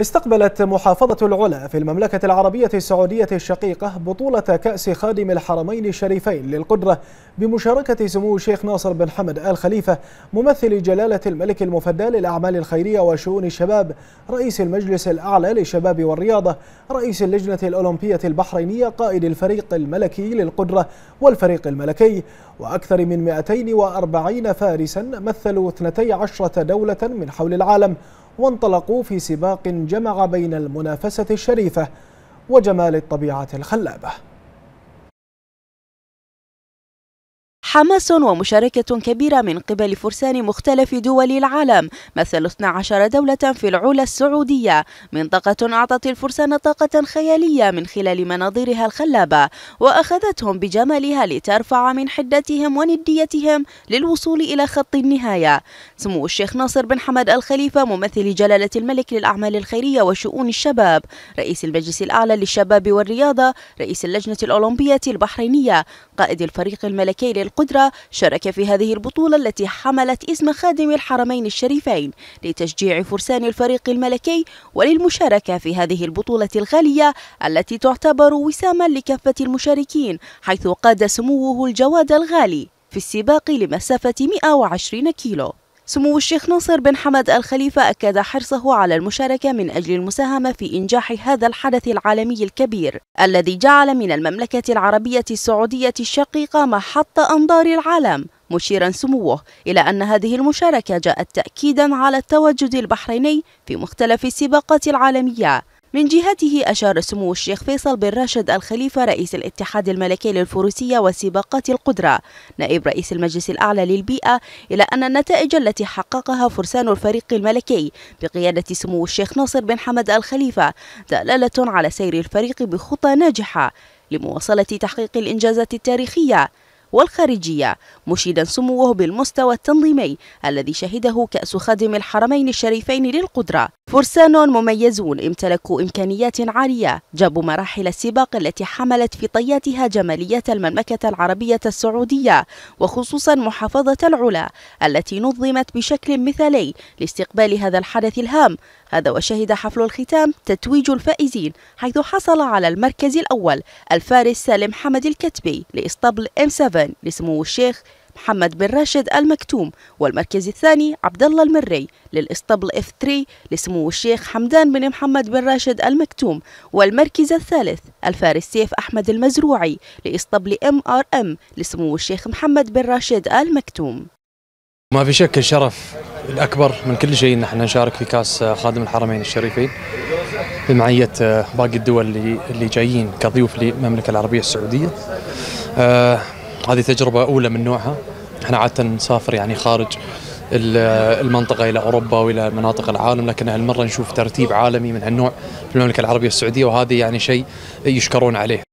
استقبلت محافظة العلا في المملكة العربية السعودية الشقيقة بطولة كأس خادم الحرمين الشريفين للقدرة بمشاركة سمو الشيخ ناصر بن حمد آل خليفة ممثل جلالة الملك المفدى للأعمال الخيرية وشؤون الشباب رئيس المجلس الأعلى للشباب والرياضة رئيس اللجنة الأولمبية البحرينية قائد الفريق الملكي للقدرة والفريق الملكي وأكثر من 240 فارسا مثلوا 12 دولة من حول العالم وانطلقوا في سباق جمع بين المنافسة الشريفة وجمال الطبيعة الخلابة حماس ومشاركة كبيرة من قبل فرسان مختلف دول العالم مثل 12 دولة في العلا السعودية منطقة أعطت الفرسان طاقة خيالية من خلال مناظرها الخلابة وأخذتهم بجمالها لترفع من حدتهم ونديتهم للوصول إلى خط النهاية سمو الشيخ ناصر بن حمد الخليفة ممثل جلالة الملك للأعمال الخيرية وشؤون الشباب رئيس المجلس الأعلى للشباب والرياضة رئيس اللجنة الأولمبية البحرينية قائد الفريق الملكي للقدس القدرة شارك في هذه البطولة التي حملت اسم خادم الحرمين الشريفين لتشجيع فرسان الفريق الملكي وللمشاركة في هذه البطولة الغالية التي تعتبر وساما لكافة المشاركين حيث قاد سموه الجواد الغالي في السباق لمسافة 120 كيلو سمو الشيخ ناصر بن حمد الخليفة أكد حرصه على المشاركة من أجل المساهمة في إنجاح هذا الحدث العالمي الكبير الذي جعل من المملكة العربية السعودية الشقيقة محط أنظار العالم مشيرا سموه إلى أن هذه المشاركة جاءت تأكيدا على التواجد البحريني في مختلف السباقات العالمية من جهته أشار سمو الشيخ فيصل بن راشد الخليفة رئيس الاتحاد الملكي للفروسية وسباقات القدرة نائب رئيس المجلس الأعلى للبيئة إلى أن النتائج التي حققها فرسان الفريق الملكي بقيادة سمو الشيخ ناصر بن حمد الخليفة دلالة على سير الفريق بخطى ناجحة لمواصلة تحقيق الإنجازات التاريخية والخارجية مشيدا سموه بالمستوى التنظيمي الذي شهده كأس خادم الحرمين الشريفين للقدرة فرسان مميزون امتلكوا إمكانيات عالية جابوا مراحل السباق التي حملت في طياتها جمالية المملكة العربية السعودية وخصوصا محافظة العلا التي نظمت بشكل مثالي لاستقبال هذا الحدث الهام هذا وشهد حفل الختام تتويج الفائزين حيث حصل على المركز الأول الفارس سالم حمد الكتبي لإسطبل M7 لسمو الشيخ محمد بن راشد المكتوم والمركز الثاني عبد الله المري للإسطبل اف 3 لسمو الشيخ حمدان بن محمد بن راشد المكتوم والمركز الثالث الفارس سيف أحمد المزروعي لإسطبل ام ار ام لسمو الشيخ محمد بن راشد المكتوم ما في شك الشرف الأكبر من كل شيء نحن نشارك في كاس خادم الحرمين الشريفين بمعية آه، باقي الدول اللي اللي جايين كضيوف للمملكة العربية السعودية آه، هذه تجربة أولى من نوعها احنا عادة نسافر يعني خارج المنطقة إلى أوروبا وإلى مناطق العالم لكن هالمرة نشوف ترتيب عالمي من هالنوع في المملكة العربية السعودية وهذا يعني شيء يشكرون عليه